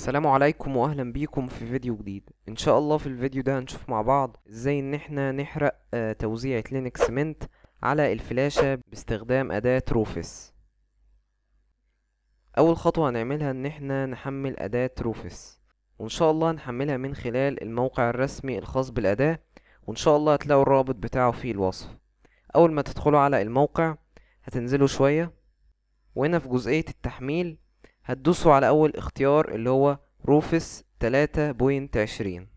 السلام عليكم واهلا بيكم في فيديو جديد ان شاء الله في الفيديو ده هنشوف مع بعض ازاي ان احنا نحرق آه توزيعة لينكس منت على الفلاشة باستخدام اداة روفيس اول خطوة هنعملها ان احنا نحمل اداة روفيس وان شاء الله هنحملها من خلال الموقع الرسمي الخاص بالاداة وان شاء الله هتلاقوا الرابط بتاعه في الوصف اول ما تدخلوا على الموقع هتنزلوا شوية وهنا في جزئية التحميل هتدوسوا على اول اختيار اللي هو روفس تلاتة بوينت عشرين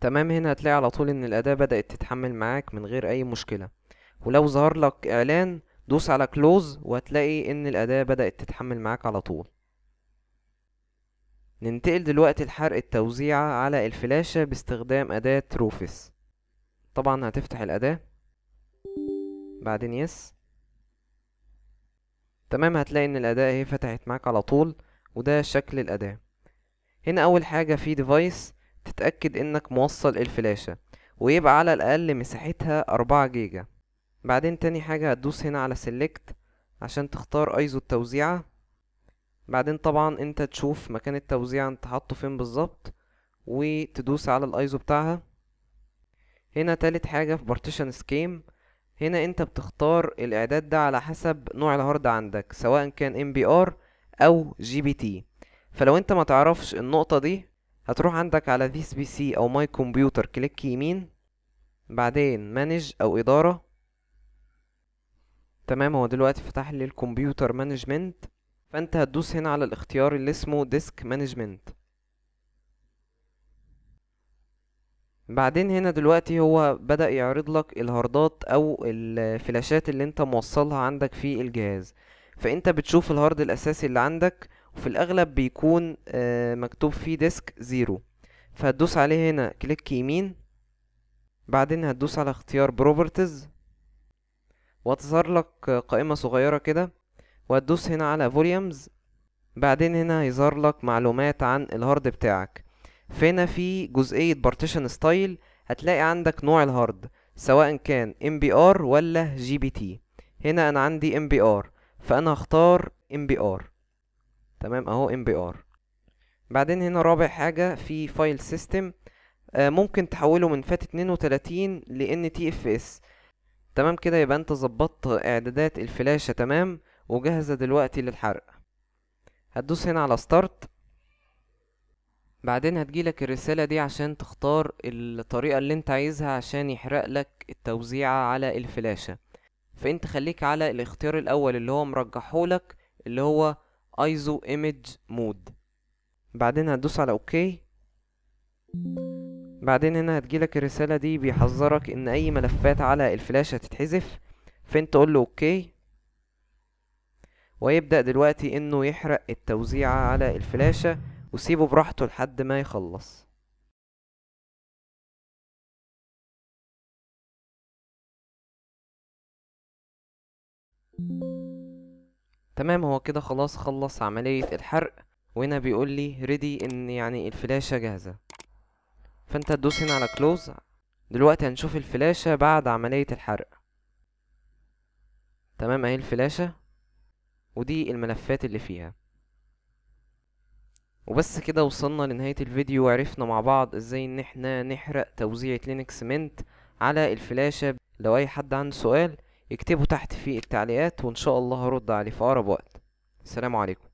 تمام هنا هتلاقي على طول ان الاداة بدأت تتحمل معاك من غير اي مشكلة ولو ظهر لك اعلان دوس على كلوز وهتلاقي ان الاداة بدأت تتحمل معاك على طول ننتقل دلوقتي لحرق التوزيعة على الفلاشة باستخدام أداة روفس طبعا هتفتح الأداة بعدين يس تمام هتلاقي ان الاداة اهي فتحت معاك على طول وده شكل الاداة هنا اول حاجة في ديفايس تتأكد انك موصل الفلاشة ويبقى على الاقل مساحتها أربعة جيجا بعدين تاني حاجة هتدوس هنا على سيلكت عشان تختار ايزو التوزيعة بعدين طبعا انت تشوف مكان التوزيع انت حاطه فين بالظبط وتدوس على الايزو بتاعها هنا تالت حاجة في بارتيشن سكيم هنا انت بتختار الاعداد ده على حسب نوع الهارد عندك سواء كان ام بي ار او جي بي تي فلو انت ما تعرفش النقطة دي هتروح عندك على ذيس بي سي او ماي كمبيوتر كليك يمين بعدين مانج او ادارة تمام هو دلوقتي فتح لي الكمبيوتر مانجمنت فانت هتدوس هنا على الاختيار اللي اسمه ديسك مانجمنت بعدين هنا دلوقتي هو بدأ يعرض لك الهاردات او الفلاشات اللي انت موصلها عندك في الجهاز فانت بتشوف الهارد الاساسي اللي عندك وفي الاغلب بيكون آه، مكتوب فيه ديسك زيرو فهتدوس عليه هنا كليك يمين بعدين هتدوس على اختيار بروبرتيز وهتظهر لك قائمة صغيرة كده وهتدوس هنا على فوليومز بعدين هنا هيظهر لك معلومات عن الهارد بتاعك فهنا في جزئية بارتيشن ستايل هتلاقي عندك نوع الهارد سواء كان ار ولا جي بي تي هنا أنا عندي ار فأنا هختار ار تمام أهو ار بعدين هنا رابع حاجة في فايل آه، سيستم ممكن تحوله من فات 32 ل NTFS تمام كده يبقى انت ظبطت اعدادات الفلاشة تمام وجاهزة دلوقتي للحرق هتدوس هنا على ستارت بعدين هتجيلك الرسالة دي عشان تختار الطريقة اللي انت عايزها عشان يحرق لك التوزيعة على الفلاشة فانت خليك على الاختيار الاول اللي هو مرجحهولك اللي هو ايزو ايمج مود بعدين هتدوس على اوكي بعدين هنا هتجيلك الرسالة دي بيحذرك ان اي ملفات على الفلاشة تتحذف فانت تقول له اوكي ويبدأ دلوقتي انه يحرق التوزيعة على الفلاشة وسيبه براحته لحد ما يخلص تمام هو كده خلاص خلص عملية الحرق وهنا بيقول لي ريدي ان يعني الفلاشة جاهزة فانت تدوس هنا على كلوز دلوقتي هنشوف الفلاشة بعد عملية الحرق تمام اهي الفلاشة ودي الملفات اللي فيها وبس كده وصلنا لنهاية الفيديو وعرفنا مع بعض ازاي ان احنا نحرق توزيعة لينكس منت على الفلاشة لو اي حد عنده سؤال يكتبه تحت في التعليقات وان شاء الله هرد عليه في اقرب وقت سلام عليكم